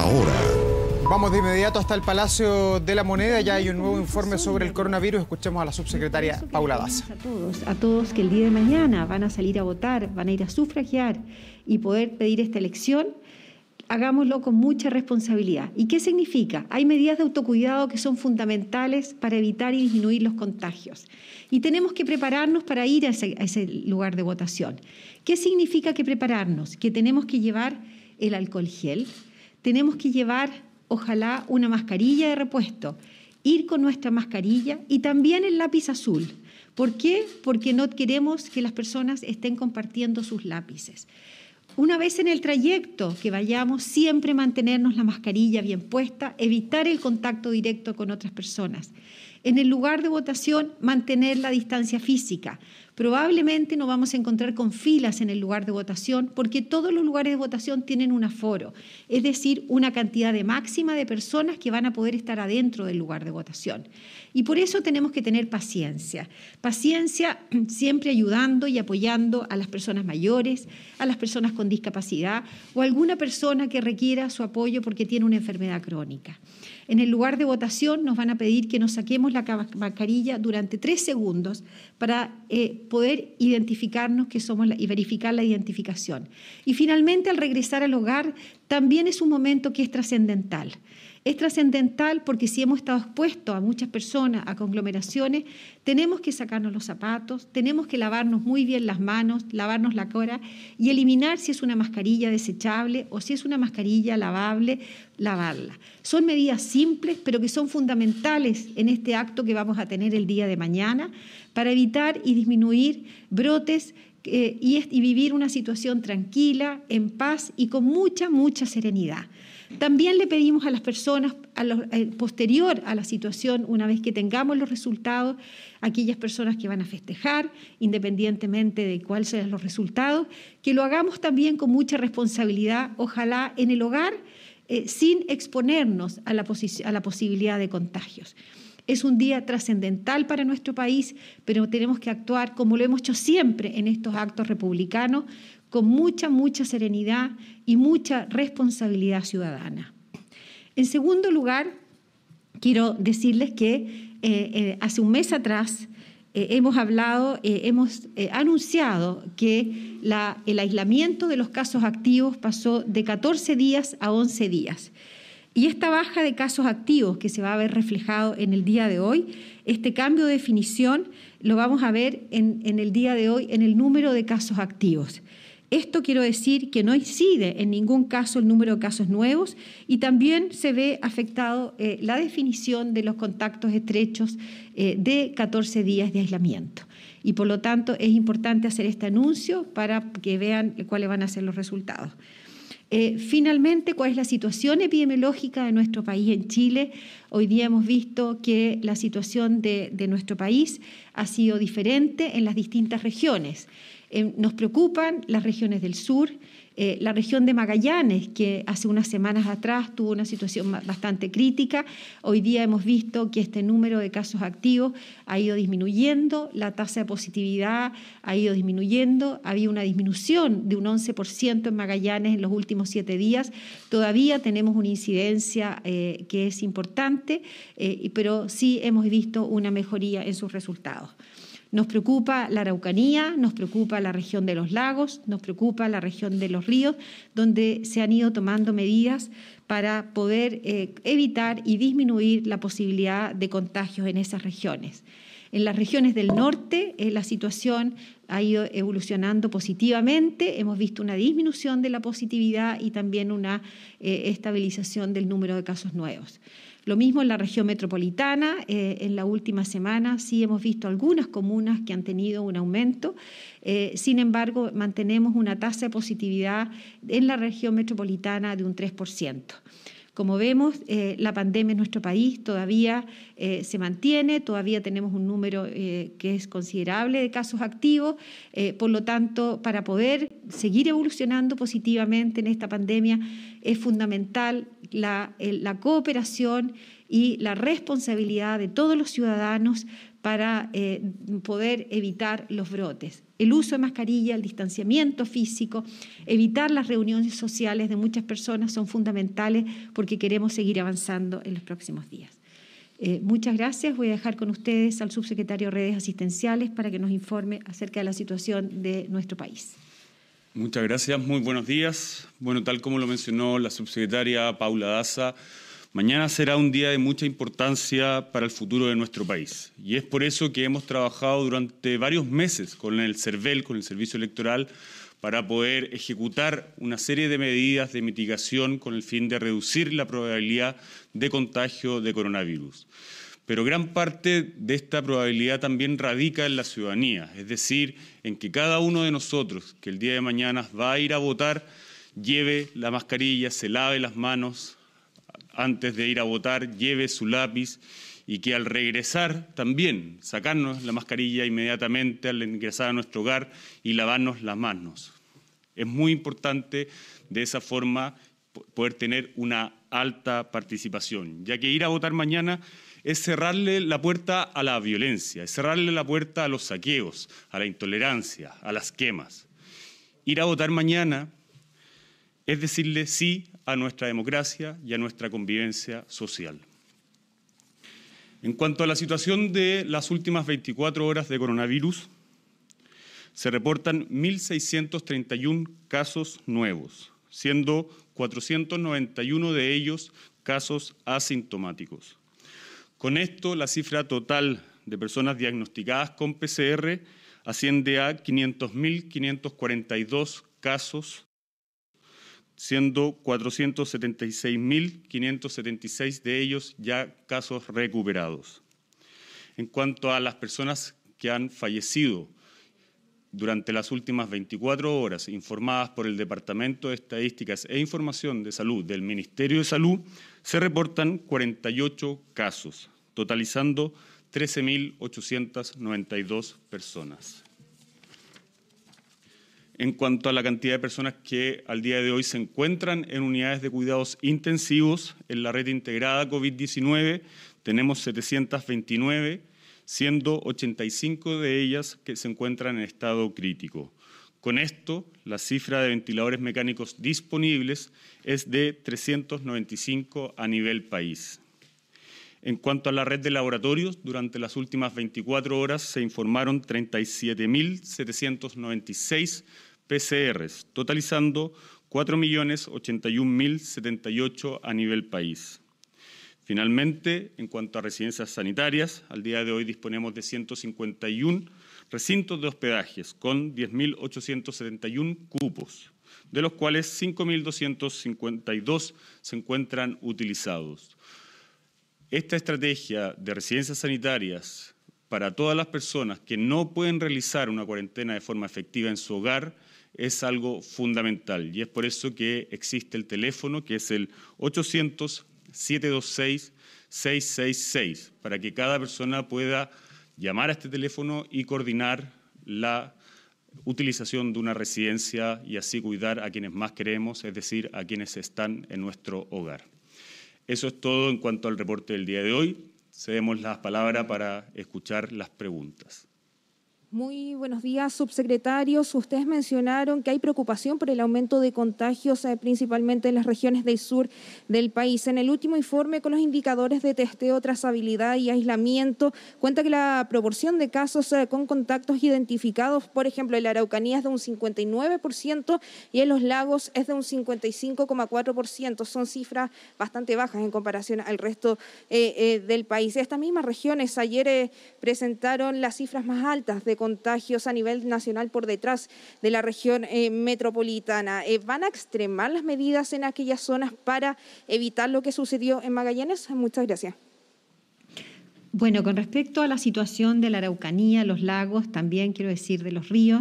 ahora. Vamos de inmediato hasta el Palacio de la Moneda. Ya hay un nuevo informe sobre el coronavirus. Escuchemos a la subsecretaria Paula Daza. A todos, a todos que el día de mañana van a salir a votar, van a ir a sufragiar y poder pedir esta elección hagámoslo con mucha responsabilidad. ¿Y qué significa? Hay medidas de autocuidado que son fundamentales para evitar y disminuir los contagios. Y tenemos que prepararnos para ir a ese, lugar de votación. ¿Qué significa que prepararnos? Que tenemos que llevar el alcohol gel, tenemos que llevar, ojalá, una mascarilla de repuesto, ir con nuestra mascarilla y también el lápiz azul. ¿Por qué? Porque no queremos que las personas estén compartiendo sus lápices. Una vez en el trayecto que vayamos, siempre mantenernos la mascarilla bien puesta, evitar el contacto directo con otras personas. En el lugar de votación, mantener la distancia física, Probablemente nos vamos a encontrar con filas en el lugar de votación porque todos los lugares de votación tienen un aforo, es decir, una cantidad máxima de personas que van a poder estar adentro del lugar de votación. Y por eso tenemos que tener paciencia. Paciencia siempre ayudando y apoyando a las personas mayores, a las personas con discapacidad o alguna persona que requiera su apoyo porque tiene una enfermedad crónica. En el lugar de votación nos van a pedir que nos saquemos la mascarilla durante tres segundos para eh, poder identificarnos que somos y verificar la identificación. Y finalmente, al regresar al hogar, también es un momento que es trascendental. Es trascendental porque si hemos estado expuestos a muchas personas, a conglomeraciones, tenemos que sacarnos los zapatos, tenemos que lavarnos muy bien las manos, lavarnos la cara y eliminar si es una mascarilla desechable o si es una mascarilla lavable, lavarla. Son medidas simples, pero que son fundamentales en este acto que vamos a tener el día de mañana para evitar y disminuir brotes eh, y, vivir una situación tranquila, en paz y con mucha, mucha serenidad. También le pedimos a las personas, eh, posterior a la situación, una vez que tengamos los resultados, aquellas personas que van a festejar, independientemente de cuáles sean los resultados, que lo hagamos también con mucha responsabilidad, ojalá en el hogar, eh, sin exponernos a la posibilidad de contagios. Es un día trascendental para nuestro país, pero tenemos que actuar como lo hemos hecho siempre en estos actos republicanos, con mucha, mucha serenidad y mucha responsabilidad ciudadana. En segundo lugar, quiero decirles que eh, eh, hace un mes atrás eh, hemos hablado, hemos anunciado que el aislamiento de los casos activos pasó de 14 días a 11 días. Y esta baja de casos activos que se va a ver reflejado en el día de hoy, este cambio de definición lo vamos a ver en, el día de hoy en el número de casos activos. Esto quiero decir que no incide en ningún caso el número de casos nuevos y también se ve afectado eh, la definición de los contactos estrechos eh, de 14 días de aislamiento. Y por lo tanto es importante hacer este anuncio para que vean cuáles van a ser los resultados. Eh, finalmente, ¿cuál es la situación epidemiológica de nuestro país en Chile? Hoy día hemos visto que la situación de nuestro país ha sido diferente en las distintas regiones. Eh, nos preocupan las regiones del sur, eh, la región de Magallanes, que hace unas semanas atrás tuvo una situación bastante crítica. Hoy día hemos visto que este número de casos activos ha ido disminuyendo, la tasa de positividad ha ido disminuyendo, había una disminución de un 11% en Magallanes en los últimos siete días. Todavía tenemos una incidencia eh, que es importante, pero sí hemos visto una mejoría en sus resultados. Nos preocupa la Araucanía, nos preocupa la región de los lagos, nos preocupa la región de los ríos, donde se han ido tomando medidas para poder eh, evitar y disminuir la posibilidad de contagios en esas regiones. En las regiones del norte eh, la situación ha ido evolucionando positivamente, hemos visto una disminución de la positividad y también una eh, estabilización del número de casos nuevos. Lo mismo en la región metropolitana, eh, en la última semana sí hemos visto algunas comunas que han tenido un aumento, eh, sin embargo mantenemos una tasa de positividad en la región metropolitana de un 3%. Como vemos, eh, la pandemia en nuestro país todavía se mantiene, todavía tenemos un número que es considerable de casos activos, por lo tanto, para poder seguir evolucionando positivamente en esta pandemia es fundamental la, cooperación y la responsabilidad de todos los ciudadanos para eh, poder evitar los brotes. El uso de mascarilla, el distanciamiento físico, evitar las reuniones sociales de muchas personas son fundamentales porque queremos seguir avanzando en los próximos días. Eh, muchas gracias. Voy a dejar con ustedes al subsecretario de Redes Asistenciales para que nos informe acerca de la situación de nuestro país. Muchas gracias, muy buenos días. Bueno, tal como lo mencionó la subsecretaria Paula Daza, mañana será un día de mucha importancia para el futuro de nuestro país. Y es por eso que hemos trabajado durante varios meses con el CERVEL, con el Servicio Electoral, para poder ejecutar una serie de medidas de mitigación con el fin de reducir la probabilidad de contagio de coronavirus. Pero gran parte de esta probabilidad también radica en la ciudadanía, es decir, en que cada uno de nosotros que el día de mañana va a ir a votar, lleve la mascarilla, se lave las manos antes de ir a votar, lleve su lápiz y que al regresar también sacarnos la mascarilla inmediatamente al ingresar a nuestro hogar y lavarnos las manos. Es muy importante de esa forma poder tener una alta participación, ya que ir a votar mañana es cerrarle la puerta a la violencia, es cerrarle la puerta a los saqueos, a la intolerancia, a las quemas. Ir a votar mañana es decirle sí a nuestra democracia y a nuestra convivencia social. En cuanto a la situación de las últimas 24 horas de coronavirus, se reportan 1.631 casos nuevos, siendo 491 de ellos casos asintomáticos. Con esto, la cifra total de personas diagnosticadas con PCR asciende a 500.542 casos, siendo 476.576 de ellos ya casos recuperados. En cuanto a las personas que han fallecido durante las últimas 24 horas informadas por el Departamento de Estadísticas e Información de Salud del Ministerio de Salud, se reportan 48 casos, totalizando 13.892 personas. En cuanto a la cantidad de personas que al día de hoy se encuentran en unidades de cuidados intensivos en la red integrada COVID-19, tenemos 729 siendo 85 de ellas que se encuentran en estado crítico. Con esto, la cifra de ventiladores mecánicos disponibles es de 395 a nivel país. En cuanto a la red de laboratorios, durante las últimas 24 horas se informaron 37.796 PCRs, totalizando 4.081.078 a nivel país. Finalmente, en cuanto a residencias sanitarias, al día de hoy disponemos de 151 recintos de hospedajes con 10.871 cupos, de los cuales 5.252 se encuentran utilizados. Esta estrategia de residencias sanitarias para todas las personas que no pueden realizar una cuarentena de forma efectiva en su hogar es algo fundamental y es por eso que existe el teléfono que es el 800 726-666 para que cada persona pueda llamar a este teléfono y coordinar la utilización de una residencia y así cuidar a quienes más queremos, es decir, a quienes están en nuestro hogar. Eso es todo en cuanto al reporte del día de hoy. Cedemos las palabras para escuchar las preguntas. Muy buenos días, subsecretarios. Ustedes mencionaron que hay preocupación por el aumento de contagios, eh, principalmente en las regiones del sur del país. En el último informe con los indicadores de testeo, trazabilidad y aislamiento, cuenta que la proporción de casos eh, con contactos identificados, por ejemplo, en la Araucanía es de un 59% y en los lagos es de un 55,4%. Son cifras bastante bajas en comparación al resto eh, del país. Estas mismas regiones ayer presentaron las cifras más altas de contagios a nivel nacional por detrás de la región eh, metropolitana. Eh, ¿Van a extremar las medidas en aquellas zonas para evitar lo que sucedió en Magallanes? Muchas gracias. Bueno, con respecto a la situación de la Araucanía, los lagos, también quiero decir de los ríos,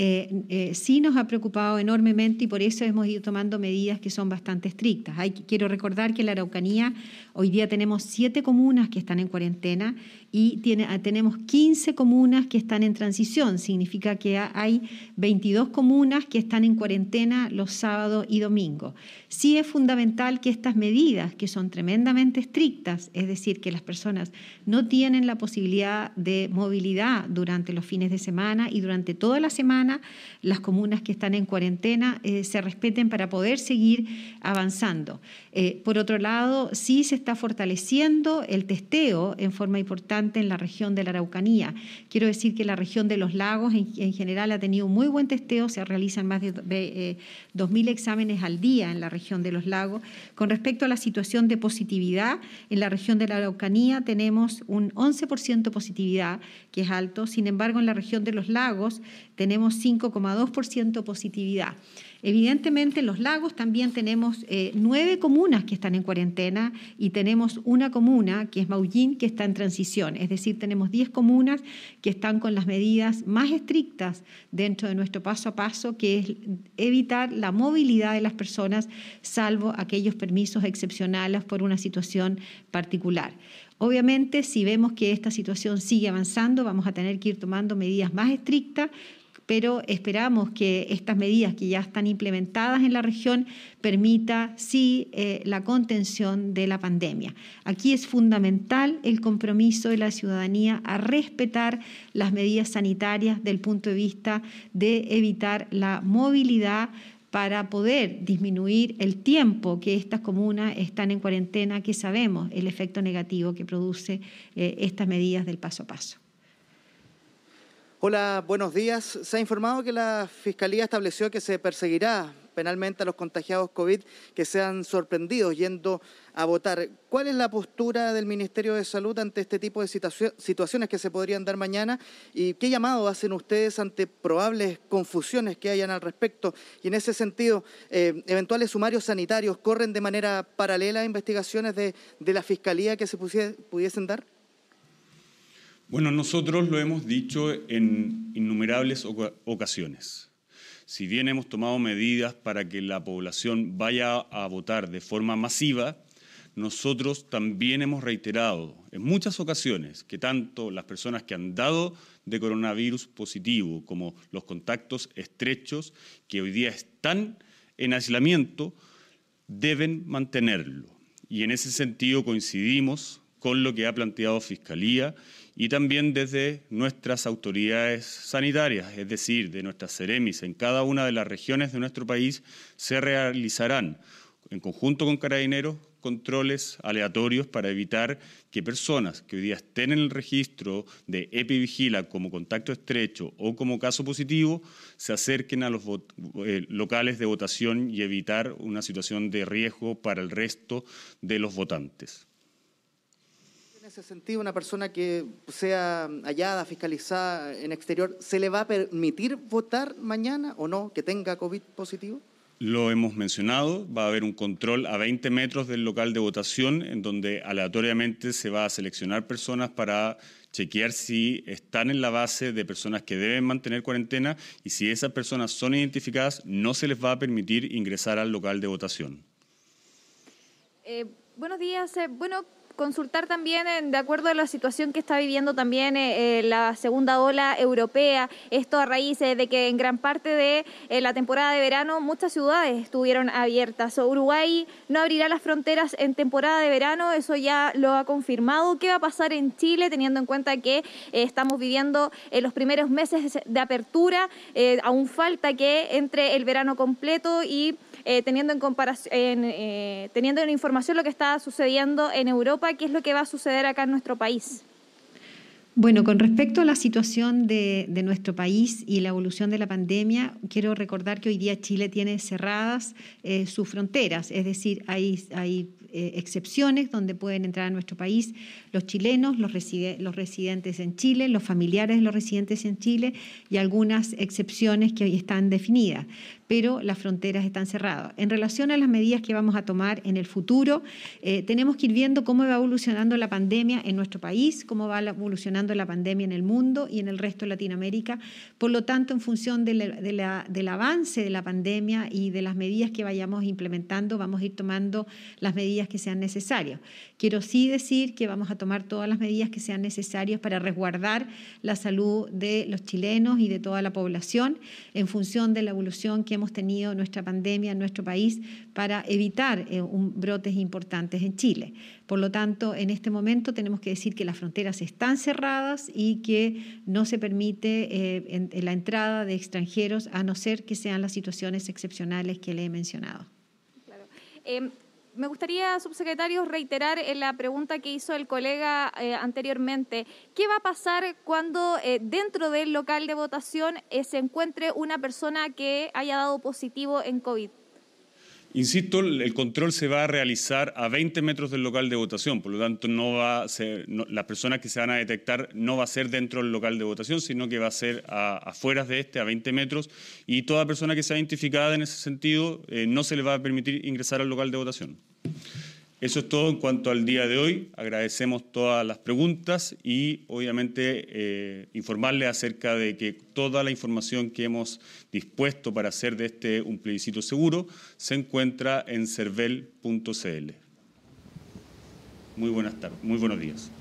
eh, sí nos ha preocupado enormemente y por eso hemos ido tomando medidas que son bastante estrictas. quiero recordar que en la Araucanía hoy día tenemos siete comunas que están en cuarentena y tiene, ah, tenemos 15 comunas que están en transición, significa que hay 22 comunas que están en cuarentena los sábados y domingos. Sí es fundamental que estas medidas, que son tremendamente estrictas, es decir, que las personas no tienen la posibilidad de movilidad durante los fines de semana y durante toda la semana, las comunas que están en cuarentena eh, se respeten para poder seguir avanzando. Eh, por otro lado, sí se está fortaleciendo el testeo en forma importante en la región de la Araucanía. Quiero decir que la región de los lagos en, general ha tenido muy buen testeo, se realizan más de, 2.000 eh, exámenes al día en la región de los lagos. Con respecto a la situación de positividad, en la región de la Araucanía tenemos un 11% de positividad, que es alto, sin embargo en la región de los lagos tenemos 5,2% positividad. Evidentemente, en los lagos también tenemos eh, nueve comunas que están en cuarentena y tenemos una comuna, que es Maullín, que está en transición. Es decir, tenemos diez comunas que están con las medidas más estrictas dentro de nuestro paso a paso, que es evitar la movilidad de las personas, salvo aquellos permisos excepcionales por una situación particular. Obviamente, si vemos que esta situación sigue avanzando, vamos a tener que ir tomando medidas más estrictas, pero esperamos que estas medidas que ya están implementadas en la región permita, sí, eh, la contención de la pandemia. Aquí es fundamental el compromiso de la ciudadanía a respetar las medidas sanitarias del punto de vista de evitar la movilidad para poder disminuir el tiempo que estas comunas están en cuarentena, que sabemos el efecto negativo que produce eh, estas medidas del paso a paso. Hola, buenos días. Se ha informado que la Fiscalía estableció que se perseguirá penalmente a los contagiados COVID que sean sorprendidos yendo a votar. ¿Cuál es la postura del Ministerio de Salud ante este tipo de situaciones que se podrían dar mañana? ¿Y qué llamado hacen ustedes ante probables confusiones que hayan al respecto? Y en ese sentido, eh, eventuales sumarios sanitarios corren de manera paralela a investigaciones de, la Fiscalía que se pudiesen dar? Bueno, nosotros lo hemos dicho en innumerables ocasiones. Si bien hemos tomado medidas para que la población vaya a votar de forma masiva, nosotros también hemos reiterado en muchas ocasiones que tanto las personas que han dado de coronavirus positivo como los contactos estrechos que hoy día están en aislamiento deben mantenerlo. Y en ese sentido coincidimos con lo que ha planteado Fiscalía y también desde nuestras autoridades sanitarias, es decir, de nuestras CEREMIS. En cada una de las regiones de nuestro país se realizarán, en conjunto con carabineros, controles aleatorios para evitar que personas que hoy día estén en el registro de Epivigila como contacto estrecho o como caso positivo se acerquen a los eh, locales de votación y evitar una situación de riesgo para el resto de los votantes ese sentido, una persona que sea hallada, fiscalizada en exterior, ¿se le va a permitir votar mañana o no, que tenga COVID positivo? Lo hemos mencionado, va a haber un control a 20 metros del local de votación en donde aleatoriamente se va a seleccionar personas para chequear si están en la base de personas que deben mantener cuarentena y si esas personas son identificadas no se les va a permitir ingresar al local de votación. Eh, buenos días. Eh, bueno, consultar también, de acuerdo a la situación que está viviendo también eh, eh, la segunda ola europea, esto a raíz eh, de que en gran parte de la temporada de verano muchas ciudades estuvieron abiertas. Uruguay no abrirá las fronteras en temporada de verano, eso ya lo ha confirmado. ¿Qué va a pasar en Chile teniendo en cuenta que estamos viviendo los primeros meses de apertura? aún falta que entre el verano completo y eh, teniendo, en comparación, eh, teniendo en información lo que está sucediendo en Europa, qué es lo que va a suceder acá en nuestro país. Bueno, con respecto a la situación de, nuestro país y la evolución de la pandemia, quiero recordar que hoy día Chile tiene cerradas eh, sus fronteras, es decir, hay eh, excepciones donde pueden entrar a nuestro país los chilenos, los, los residentes en Chile, los familiares de los residentes en Chile y algunas excepciones que hoy están definidas, pero las fronteras están cerradas. En relación a las medidas que vamos a tomar en el futuro, eh, tenemos que ir viendo cómo va evolucionando la pandemia en nuestro país, cómo va evolucionando la pandemia en el mundo y en el resto de Latinoamérica. Por lo tanto, en función del avance de la pandemia y de las medidas que vayamos implementando, vamos a ir tomando las medidas que sean necesarios. Quiero sí decir que vamos a tomar todas las medidas que sean necesarias para resguardar la salud de los chilenos y de toda la población en función de la evolución que hemos tenido nuestra pandemia en nuestro país para evitar eh, brotes importantes en Chile. Por lo tanto, en este momento tenemos que decir que las fronteras están cerradas y que no se permite eh, la entrada de extranjeros a no ser que sean las situaciones excepcionales que le he mencionado. Claro. Em, me gustaría, subsecretario, reiterar eh, la pregunta que hizo el colega eh, anteriormente. ¿Qué va a pasar cuando eh, dentro del local de votación se encuentre una persona que haya dado positivo en COVID? Insisto, el control se va a realizar a 20 metros del local de votación, por lo tanto, no va a ser, las personas que se van a detectar no va a ser dentro del local de votación, sino que va a ser afuera de este, a 20 metros, y toda persona que sea identificada en ese sentido eh, no se le va a permitir ingresar al local de votación. Eso es todo en cuanto al día de hoy. Agradecemos todas las preguntas y obviamente eh, informarles acerca de que toda la información que hemos dispuesto para hacer de este un plebiscito seguro se encuentra en cervel.cl. Muy buenas tardes, muy buenos días.